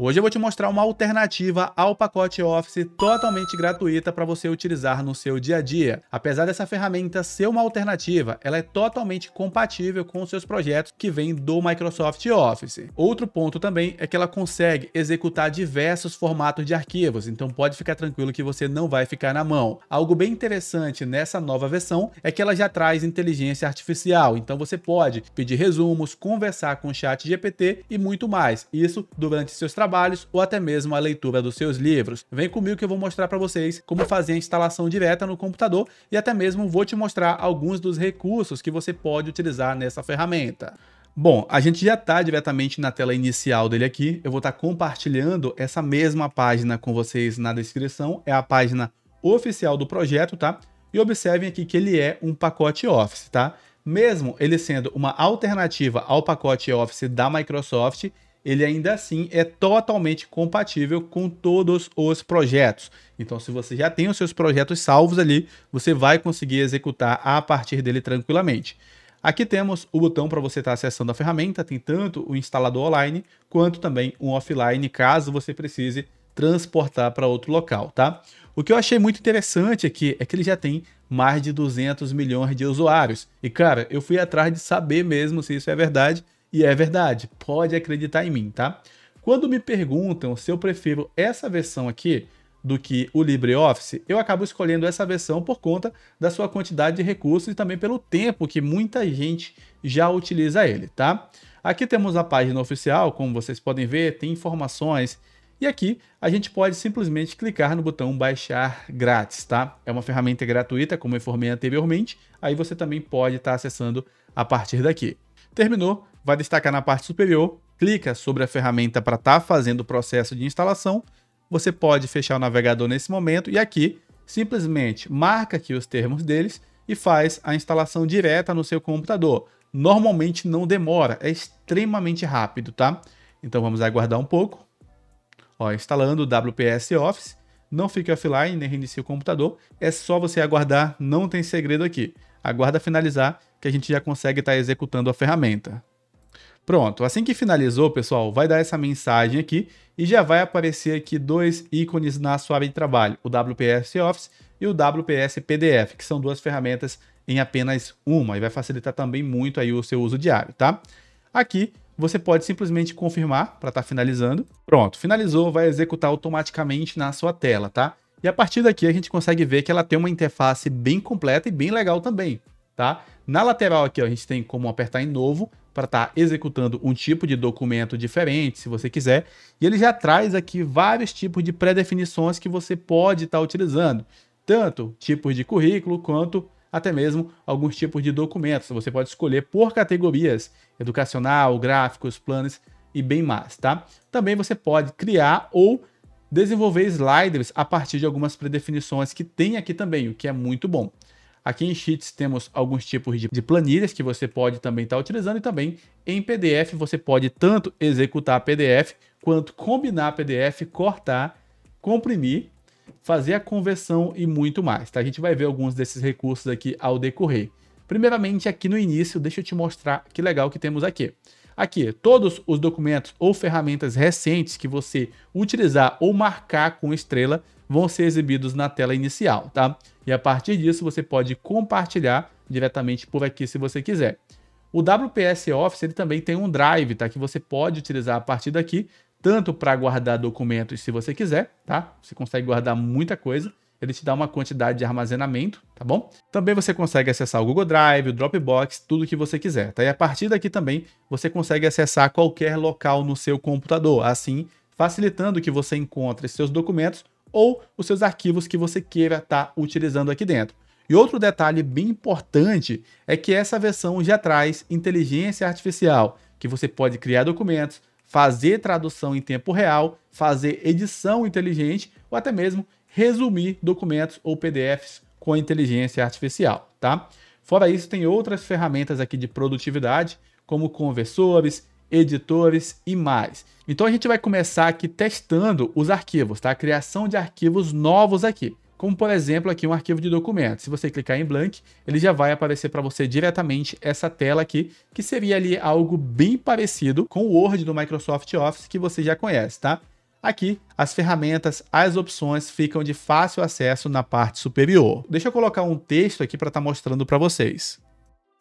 Hoje eu vou te mostrar uma alternativa ao pacote Office totalmente gratuita para você utilizar no seu dia a dia. Apesar dessa ferramenta ser uma alternativa, ela é totalmente compatível com seus projetos que vêm do Microsoft Office. Outro ponto também é que ela consegue executar diversos formatos de arquivos, então pode ficar tranquilo que você não vai ficar na mão. Algo bem interessante nessa nova versão é que ela já traz inteligência artificial, então você pode pedir resumos, conversar com o chat GPT e muito mais, isso durante seus trabalhos trabalhos ou até mesmo a leitura dos seus livros. Vem comigo que eu vou mostrar para vocês como fazer a instalação direta no computador e até mesmo vou te mostrar alguns dos recursos que você pode utilizar nessa ferramenta. Bom, a gente já está diretamente na tela inicial dele aqui. Eu vou estar tá compartilhando essa mesma página com vocês na descrição. É a página oficial do projeto, tá? E observem aqui que ele é um pacote Office, tá? Mesmo ele sendo uma alternativa ao pacote Office da Microsoft, ele ainda assim é totalmente compatível com todos os projetos. Então, se você já tem os seus projetos salvos ali, você vai conseguir executar a partir dele tranquilamente. Aqui temos o botão para você estar tá acessando a ferramenta, tem tanto o instalador online quanto também um offline, caso você precise transportar para outro local, tá? O que eu achei muito interessante aqui é que ele já tem mais de 200 milhões de usuários. E cara, eu fui atrás de saber mesmo se isso é verdade e é verdade, pode acreditar em mim, tá? Quando me perguntam se eu prefiro essa versão aqui do que o LibreOffice, eu acabo escolhendo essa versão por conta da sua quantidade de recursos e também pelo tempo que muita gente já utiliza ele, tá? Aqui temos a página oficial, como vocês podem ver, tem informações e aqui a gente pode simplesmente clicar no botão baixar grátis, tá? É uma ferramenta gratuita, como eu informei anteriormente, aí você também pode estar tá acessando a partir daqui. Terminou, vai destacar na parte superior, clica sobre a ferramenta para estar tá fazendo o processo de instalação. Você pode fechar o navegador nesse momento e aqui simplesmente marca aqui os termos deles e faz a instalação direta no seu computador. Normalmente não demora, é extremamente rápido, tá? Então vamos aguardar um pouco. Ó, instalando o WPS Office, não fique offline, nem reinicie o computador, é só você aguardar, não tem segredo aqui. Aguarda finalizar que a gente já consegue estar tá executando a ferramenta. Pronto, assim que finalizou, pessoal, vai dar essa mensagem aqui e já vai aparecer aqui dois ícones na sua área de trabalho, o WPS Office e o WPS PDF, que são duas ferramentas em apenas uma e vai facilitar também muito aí o seu uso diário, tá? Aqui você pode simplesmente confirmar para estar tá finalizando. Pronto, finalizou, vai executar automaticamente na sua tela, tá? E a partir daqui a gente consegue ver que ela tem uma interface bem completa e bem legal também, tá? Na lateral aqui ó, a gente tem como apertar em novo, para estar tá executando um tipo de documento diferente, se você quiser. E ele já traz aqui vários tipos de pré-definições que você pode estar tá utilizando, tanto tipos de currículo quanto até mesmo alguns tipos de documentos. Você pode escolher por categorias, educacional, gráficos, planos e bem mais, tá? Também você pode criar ou desenvolver sliders a partir de algumas predefinições que tem aqui também, o que é muito bom. Aqui em Sheets temos alguns tipos de, planilhas que você pode também estar tá utilizando e também em PDF você pode tanto executar PDF quanto combinar PDF, cortar, comprimir, fazer a conversão e muito mais. Tá? A gente vai ver alguns desses recursos aqui ao decorrer. Primeiramente, aqui no início, deixa eu te mostrar que legal que temos aqui. Aqui, todos os documentos ou ferramentas recentes que você utilizar ou marcar com estrela, vão ser exibidos na tela inicial, tá? E a partir disso você pode compartilhar diretamente por aqui se você quiser. O WPS Office ele também tem um drive, tá? Que você pode utilizar a partir daqui, tanto para guardar documentos se você quiser, tá? Você consegue guardar muita coisa. Ele te dá uma quantidade de armazenamento, tá bom? Também você consegue acessar o Google Drive, o Dropbox, tudo que você quiser, tá? E a partir daqui também você consegue acessar qualquer local no seu computador, assim facilitando que você encontre seus documentos ou os seus arquivos que você queira estar tá utilizando aqui dentro. E outro detalhe bem importante é que essa versão já traz inteligência artificial, que você pode criar documentos, fazer tradução em tempo real, fazer edição inteligente ou até mesmo resumir documentos ou PDFs com inteligência artificial, tá? Fora isso, tem outras ferramentas aqui de produtividade, como conversores, editores e mais. Então a gente vai começar aqui testando os arquivos, tá? A criação de arquivos novos aqui. Como por exemplo aqui um arquivo de documento. Se você clicar em blank, ele já vai aparecer para você diretamente essa tela aqui, que seria ali algo bem parecido com o Word do Microsoft Office que você já conhece, tá? Aqui, as ferramentas, as opções ficam de fácil acesso na parte superior. Deixa eu colocar um texto aqui para estar tá mostrando para vocês.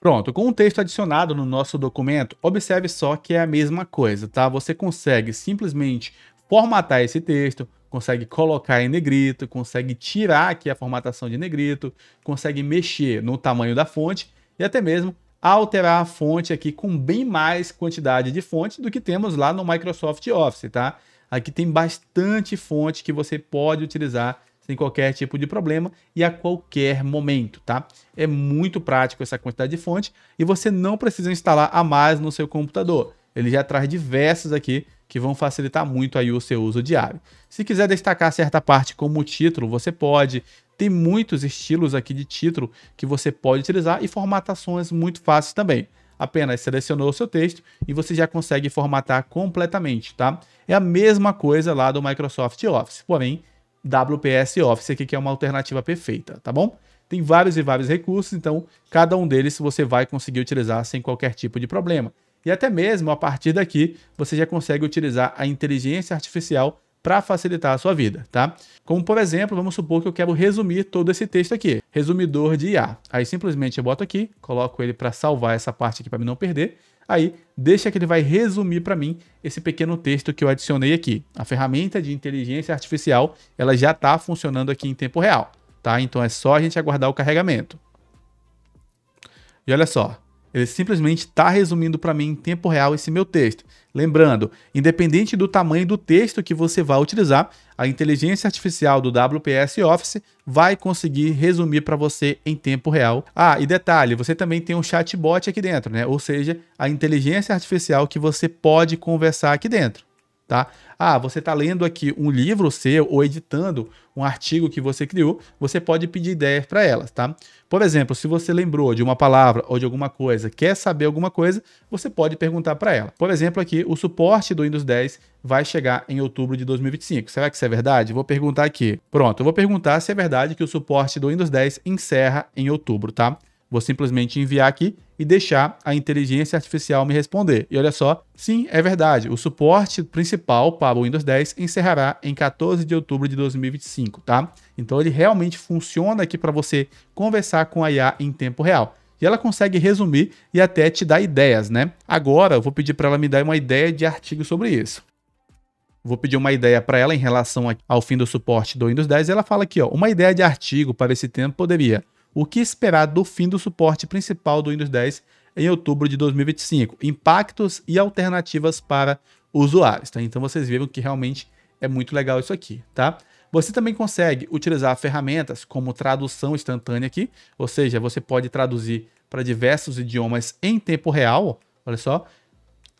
Pronto, com o texto adicionado no nosso documento, observe só que é a mesma coisa, tá? Você consegue simplesmente formatar esse texto, consegue colocar em negrito, consegue tirar aqui a formatação de negrito, consegue mexer no tamanho da fonte e até mesmo alterar a fonte aqui com bem mais quantidade de fonte do que temos lá no Microsoft Office, tá? Aqui tem bastante fonte que você pode utilizar sem qualquer tipo de problema e a qualquer momento, tá? É muito prático essa quantidade de fonte e você não precisa instalar a mais no seu computador. Ele já traz diversas aqui que vão facilitar muito aí o seu uso diário. Se quiser destacar certa parte como título, você pode. Tem muitos estilos aqui de título que você pode utilizar e formatações muito fáceis também. Apenas selecionou o seu texto e você já consegue formatar completamente, tá? É a mesma coisa lá do Microsoft Office, porém WPS Office aqui, que é uma alternativa perfeita, tá bom? Tem vários e vários recursos, então cada um deles você vai conseguir utilizar sem qualquer tipo de problema. E até mesmo a partir daqui você já consegue utilizar a inteligência artificial para facilitar a sua vida, tá? Como por exemplo, vamos supor que eu quero resumir todo esse texto aqui, resumidor de IA. Aí simplesmente eu boto aqui, coloco ele para salvar essa parte aqui para não perder Aí, deixa que ele vai resumir para mim esse pequeno texto que eu adicionei aqui. A ferramenta de inteligência artificial, ela já está funcionando aqui em tempo real, tá? Então é só a gente aguardar o carregamento. E olha só, ele simplesmente está resumindo para mim em tempo real esse meu texto. Lembrando, independente do tamanho do texto que você vai utilizar, a inteligência artificial do WPS Office vai conseguir resumir para você em tempo real. Ah, e detalhe, você também tem um chatbot aqui dentro, né? Ou seja, a inteligência artificial que você pode conversar aqui dentro tá? Ah, você está lendo aqui um livro seu ou editando um artigo que você criou, você pode pedir ideias para elas, tá? Por exemplo, se você lembrou de uma palavra ou de alguma coisa, quer saber alguma coisa, você pode perguntar para ela. Por exemplo, aqui, o suporte do Windows 10 vai chegar em outubro de 2025. Será que isso é verdade? Vou perguntar aqui. Pronto, eu vou perguntar se é verdade que o suporte do Windows 10 encerra em outubro, tá? Vou simplesmente enviar aqui e deixar a inteligência artificial me responder. E olha só, sim, é verdade, o suporte principal para o Windows 10 encerrará em 14 de outubro de 2025, tá? Então ele realmente funciona aqui para você conversar com a IA em tempo real. E ela consegue resumir e até te dar ideias, né? Agora eu vou pedir para ela me dar uma ideia de artigo sobre isso vou pedir uma ideia para ela em relação ao fim do suporte do Windows 10 e ela fala aqui, ó, uma ideia de artigo para esse tempo poderia o que esperar do fim do suporte principal do Windows 10 em outubro de 2025, impactos e alternativas para usuários. Tá? Então vocês viram que realmente é muito legal isso aqui, tá? Você também consegue utilizar ferramentas como tradução instantânea aqui, ou seja, você pode traduzir para diversos idiomas em tempo real, olha só.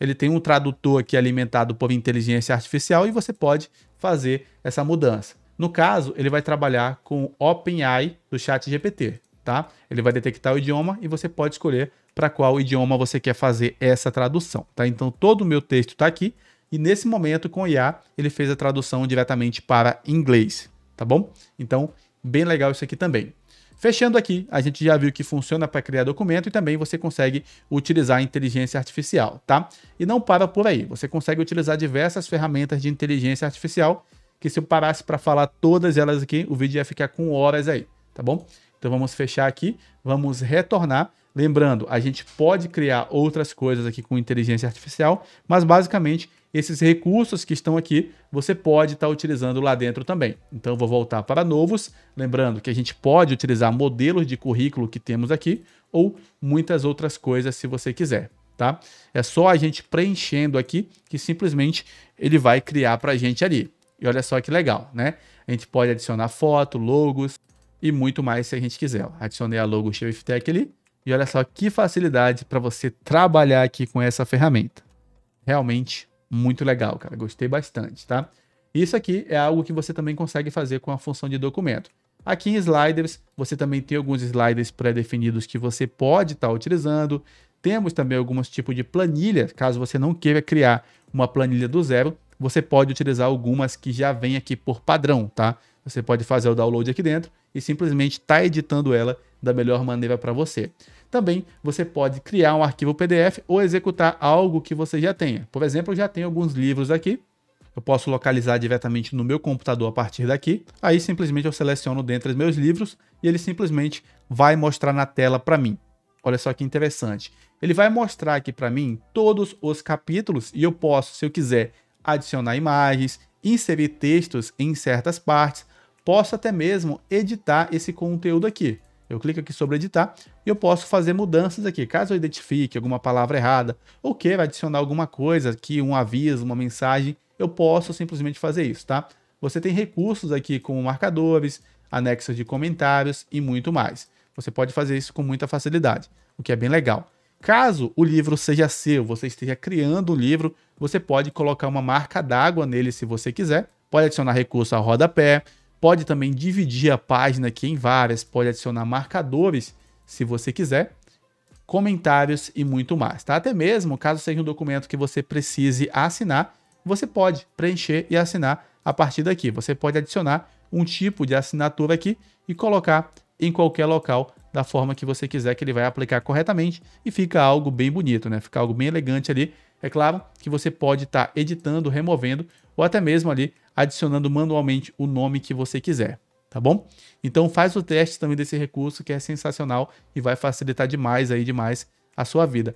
Ele tem um tradutor aqui alimentado por inteligência artificial e você pode fazer essa mudança. No caso, ele vai trabalhar com OpenAI do ChatGPT tá? Ele vai detectar o idioma e você pode escolher para qual idioma você quer fazer essa tradução, tá? Então todo o meu texto está aqui e nesse momento com o IA ele fez a tradução diretamente para inglês, tá bom? Então bem legal isso aqui também. Fechando aqui, a gente já viu que funciona para criar documento e também você consegue utilizar a inteligência artificial, tá? E não para por aí, você consegue utilizar diversas ferramentas de inteligência artificial que se eu parasse para falar todas elas aqui, o vídeo ia ficar com horas aí, tá bom? Então vamos fechar aqui, vamos retornar. Lembrando, a gente pode criar outras coisas aqui com inteligência artificial, mas basicamente esses recursos que estão aqui, você pode estar tá utilizando lá dentro também. Então eu vou voltar para novos, lembrando que a gente pode utilizar modelos de currículo que temos aqui ou muitas outras coisas se você quiser, tá? É só a gente preenchendo aqui que simplesmente ele vai criar para a gente ali. E olha só que legal, né? A gente pode adicionar foto, logos, e muito mais se a gente quiser. Adicionei a logo Sheriff Tech ali e olha só que facilidade para você trabalhar aqui com essa ferramenta. Realmente muito legal, cara. Gostei bastante, tá? Isso aqui é algo que você também consegue fazer com a função de documento. Aqui em sliders, você também tem alguns sliders pré-definidos que você pode estar tá utilizando. Temos também alguns tipos de planilha, caso você não queira criar uma planilha do zero, você pode utilizar algumas que já vem aqui por padrão, tá? Você pode fazer o download aqui dentro e simplesmente estar tá editando ela da melhor maneira para você. Também você pode criar um arquivo PDF ou executar algo que você já tenha. Por exemplo, eu já tenho alguns livros aqui. Eu posso localizar diretamente no meu computador a partir daqui. Aí simplesmente eu seleciono dentre os meus livros e ele simplesmente vai mostrar na tela para mim. Olha só que interessante. Ele vai mostrar aqui para mim todos os capítulos e eu posso, se eu quiser, adicionar imagens, inserir textos em certas partes, posso até mesmo editar esse conteúdo aqui. Eu clico aqui sobre editar e eu posso fazer mudanças aqui. Caso eu identifique alguma palavra errada ou queira adicionar alguma coisa aqui, um aviso, uma mensagem, eu posso simplesmente fazer isso, tá? Você tem recursos aqui como marcadores, anexos de comentários e muito mais. Você pode fazer isso com muita facilidade, o que é bem legal. Caso o livro seja seu, você esteja criando um livro, você pode colocar uma marca d'água nele se você quiser. Pode adicionar recurso a rodapé, Pode também dividir a página aqui em várias, pode adicionar marcadores, se você quiser, comentários e muito mais, tá? Até mesmo, caso seja um documento que você precise assinar, você pode preencher e assinar a partir daqui. Você pode adicionar um tipo de assinatura aqui e colocar em qualquer local da forma que você quiser que ele vai aplicar corretamente e fica algo bem bonito, né? Fica algo bem elegante ali. É claro que você pode estar tá editando, removendo ou até mesmo ali adicionando manualmente o nome que você quiser, tá bom? Então faz o teste também desse recurso que é sensacional e vai facilitar demais aí demais a sua vida.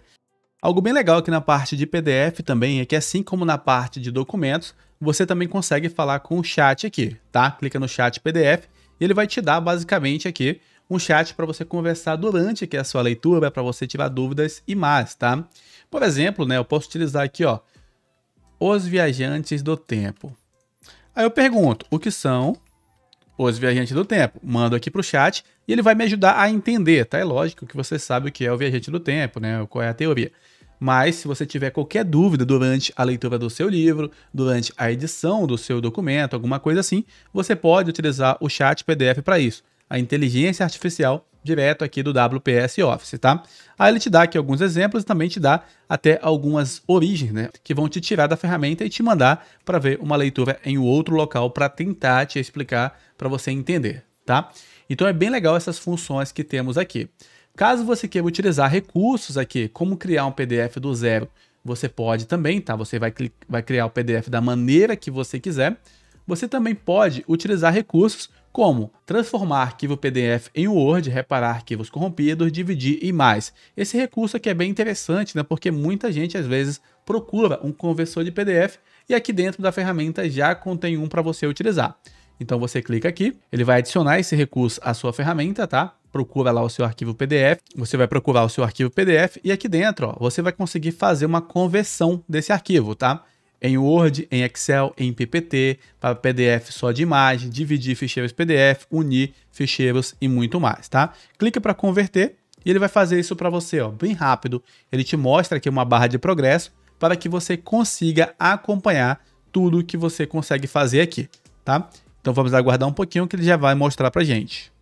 Algo bem legal aqui na parte de PDF também é que assim como na parte de documentos, você também consegue falar com o chat aqui, tá? Clica no chat PDF e ele vai te dar basicamente aqui um chat para você conversar durante aqui a sua leitura, para você tirar dúvidas e mais, tá? Por exemplo, né, eu posso utilizar aqui, ó, os viajantes do tempo. Aí eu pergunto, o que são os viajantes do tempo? Mando aqui para o chat e ele vai me ajudar a entender, tá? É lógico que você sabe o que é o viajante do tempo, né? Qual é a teoria. Mas se você tiver qualquer dúvida durante a leitura do seu livro, durante a edição do seu documento, alguma coisa assim, você pode utilizar o chat PDF para isso a inteligência artificial direto aqui do WPS Office, tá? Aí ele te dá aqui alguns exemplos e também te dá até algumas origens, né? Que vão te tirar da ferramenta e te mandar para ver uma leitura em outro local para tentar te explicar para você entender, tá? Então é bem legal essas funções que temos aqui. Caso você queira utilizar recursos aqui, como criar um PDF do zero, você pode também, tá? Você vai, vai criar o PDF da maneira que você quiser. Você também pode utilizar recursos como transformar arquivo PDF em Word, reparar arquivos corrompidos, dividir e mais. Esse recurso aqui é bem interessante, né? Porque muita gente às vezes procura um conversor de PDF e aqui dentro da ferramenta já contém um para você utilizar. Então você clica aqui, ele vai adicionar esse recurso à sua ferramenta, tá? Procura lá o seu arquivo PDF, você vai procurar o seu arquivo PDF e aqui dentro, ó, você vai conseguir fazer uma conversão desse arquivo, tá? em Word, em Excel, em PPT, para PDF só de imagem, dividir ficheiros PDF, unir ficheiros e muito mais, tá? Clica para converter e ele vai fazer isso para você, ó, bem rápido. Ele te mostra aqui uma barra de progresso para que você consiga acompanhar tudo que você consegue fazer aqui, tá? Então vamos aguardar um pouquinho que ele já vai mostrar para gente.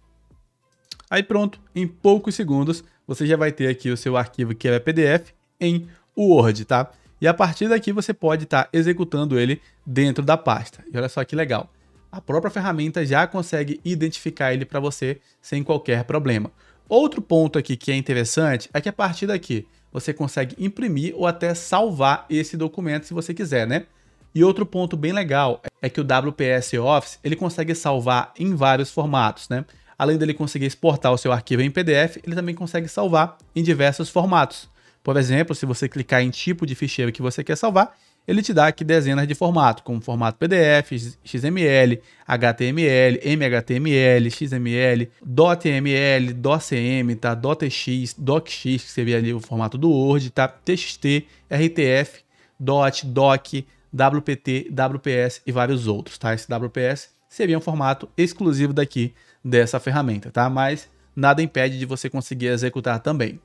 Aí pronto, em poucos segundos você já vai ter aqui o seu arquivo que é PDF em Word, tá? E a partir daqui você pode estar tá executando ele dentro da pasta. E olha só que legal. A própria ferramenta já consegue identificar ele para você sem qualquer problema. Outro ponto aqui que é interessante é que a partir daqui você consegue imprimir ou até salvar esse documento se você quiser, né? E outro ponto bem legal é que o WPS Office ele consegue salvar em vários formatos, né? Além dele conseguir exportar o seu arquivo em PDF, ele também consegue salvar em diversos formatos. Por exemplo, se você clicar em tipo de ficheiro que você quer salvar, ele te dá aqui dezenas de formatos, como formato PDF, XML, HTML, MHTML, XML, .ml, .cm, tá? .tx, .docx, que seria ali o formato do Word, tá? TXT, RTF, .dot, .doc, WPT, WPS e vários outros, tá? Esse WPS seria um formato exclusivo daqui dessa ferramenta, tá? Mas nada impede de você conseguir executar também.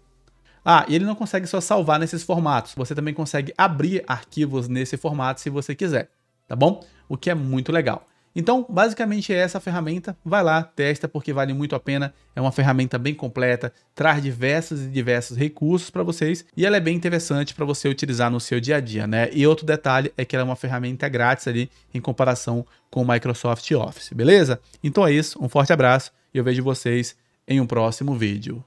Ah, e ele não consegue só salvar nesses formatos. Você também consegue abrir arquivos nesse formato se você quiser, tá bom? O que é muito legal. Então, basicamente é essa ferramenta. Vai lá, testa, porque vale muito a pena. É uma ferramenta bem completa, traz diversos e diversos recursos para vocês e ela é bem interessante para você utilizar no seu dia a dia, né? E outro detalhe é que ela é uma ferramenta grátis ali em comparação com o Microsoft Office, beleza? Então é isso, um forte abraço e eu vejo vocês em um próximo vídeo.